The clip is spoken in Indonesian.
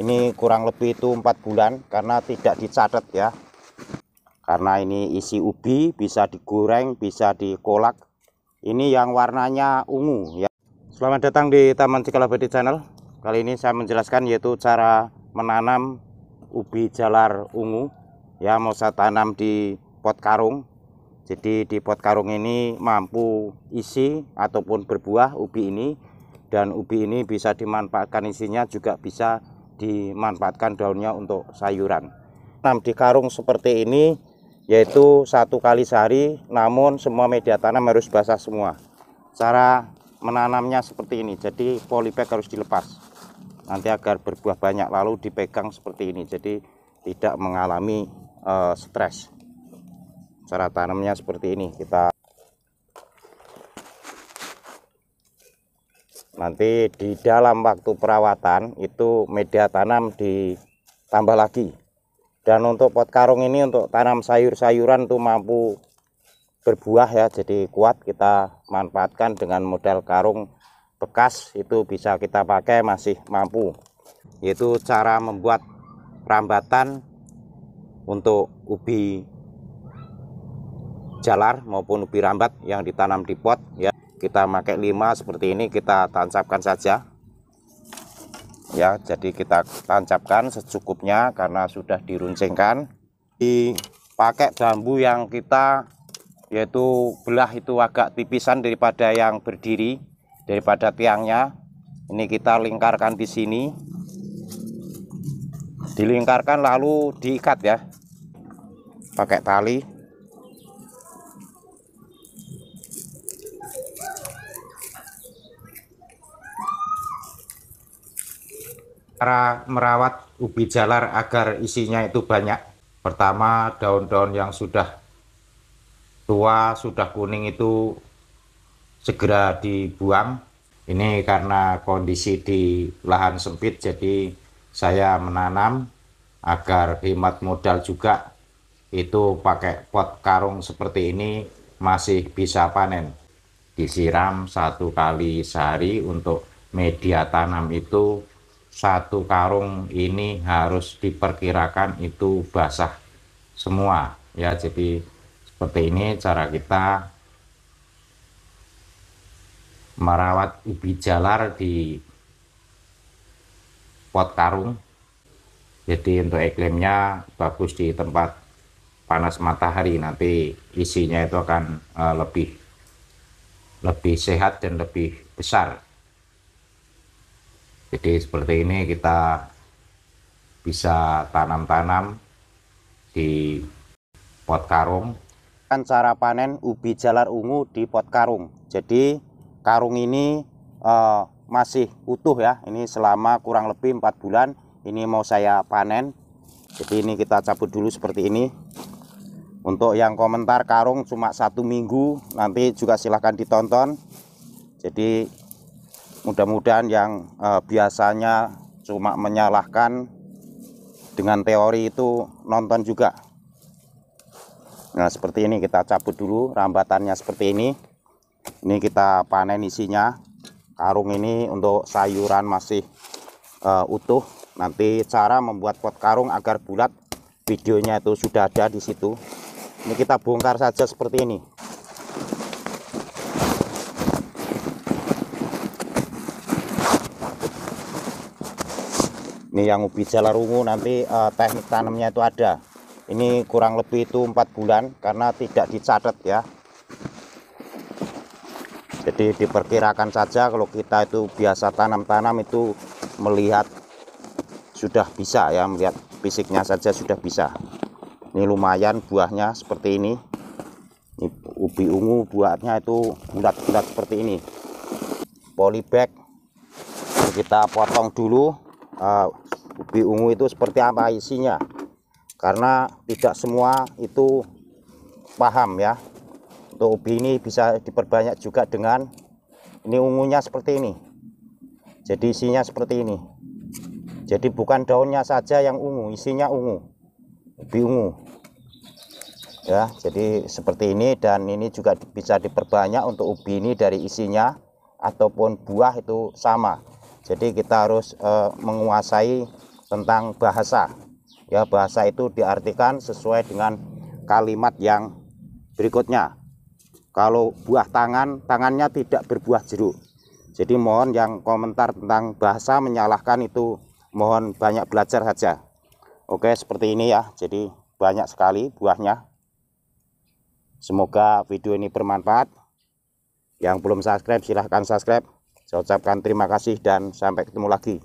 ini kurang lebih itu empat bulan karena tidak dicatat ya karena ini isi ubi bisa digoreng bisa dikolak ini yang warnanya ungu ya selamat datang di Taman Cikalabadi channel kali ini saya menjelaskan yaitu cara menanam ubi jalar ungu ya mau saya tanam di pot karung jadi di pot karung ini mampu isi ataupun berbuah ubi ini dan ubi ini bisa dimanfaatkan isinya juga bisa dimanfaatkan daunnya untuk sayuran. Tanam di karung seperti ini yaitu satu kali sehari namun semua media tanam harus basah semua. Cara menanamnya seperti ini jadi polybag harus dilepas nanti agar berbuah banyak lalu dipegang seperti ini jadi tidak mengalami uh, stres. Cara tanamnya seperti ini kita nanti di dalam waktu perawatan itu media tanam ditambah lagi dan untuk pot karung ini untuk tanam sayur-sayuran tuh mampu berbuah ya jadi kuat kita manfaatkan dengan modal karung bekas itu bisa kita pakai masih mampu yaitu cara membuat rambatan untuk ubi jalar maupun ubi rambat yang ditanam di pot ya kita pakai lima seperti ini kita tancapkan saja ya jadi kita tancapkan secukupnya karena sudah diruncingkan pakai bambu yang kita yaitu belah itu agak tipisan daripada yang berdiri daripada tiangnya ini kita lingkarkan di sini dilingkarkan lalu diikat ya pakai tali cara merawat ubi jalar agar isinya itu banyak. Pertama, daun-daun yang sudah tua, sudah kuning itu segera dibuang. Ini karena kondisi di lahan sempit, jadi saya menanam agar hemat modal juga itu pakai pot karung seperti ini masih bisa panen. Disiram satu kali sehari untuk media tanam itu satu karung ini harus diperkirakan itu basah semua ya jadi seperti ini cara kita merawat ubi jalar di pot karung jadi untuk iklimnya bagus di tempat panas matahari nanti isinya itu akan eh, lebih lebih sehat dan lebih besar jadi seperti ini kita bisa tanam-tanam di pot karung kan cara panen ubi jalar ungu di pot karung jadi karung ini eh, masih utuh ya ini selama kurang lebih 4 bulan ini mau saya panen jadi ini kita cabut dulu seperti ini untuk yang komentar karung cuma satu minggu nanti juga silahkan ditonton jadi mudah-mudahan yang uh, biasanya cuma menyalahkan dengan teori itu nonton juga nah seperti ini kita cabut dulu rambatannya seperti ini ini kita panen isinya karung ini untuk sayuran masih uh, utuh nanti cara membuat pot karung agar bulat videonya itu sudah ada di situ ini kita bongkar saja seperti ini ini yang ubi ungu nanti uh, teknik tanamnya itu ada ini kurang lebih itu empat bulan karena tidak dicatat ya jadi diperkirakan saja kalau kita itu biasa tanam-tanam itu melihat sudah bisa ya melihat fisiknya saja sudah bisa ini lumayan buahnya seperti ini, ini ubi ungu buahnya itu bulat-bulat seperti ini polybag kita potong dulu uh, ubi ungu itu seperti apa isinya karena tidak semua itu paham ya untuk ubi ini bisa diperbanyak juga dengan ini ungunya seperti ini jadi isinya seperti ini jadi bukan daunnya saja yang ungu isinya ungu ubi ungu ya jadi seperti ini dan ini juga bisa diperbanyak untuk ubi ini dari isinya ataupun buah itu sama jadi kita harus uh, menguasai tentang bahasa. Ya, bahasa itu diartikan sesuai dengan kalimat yang berikutnya. Kalau buah tangan, tangannya tidak berbuah jeruk. Jadi mohon yang komentar tentang bahasa menyalahkan itu mohon banyak belajar saja. Oke, seperti ini ya. Jadi banyak sekali buahnya. Semoga video ini bermanfaat. Yang belum subscribe silahkan subscribe. Saya ucapkan terima kasih dan sampai ketemu lagi.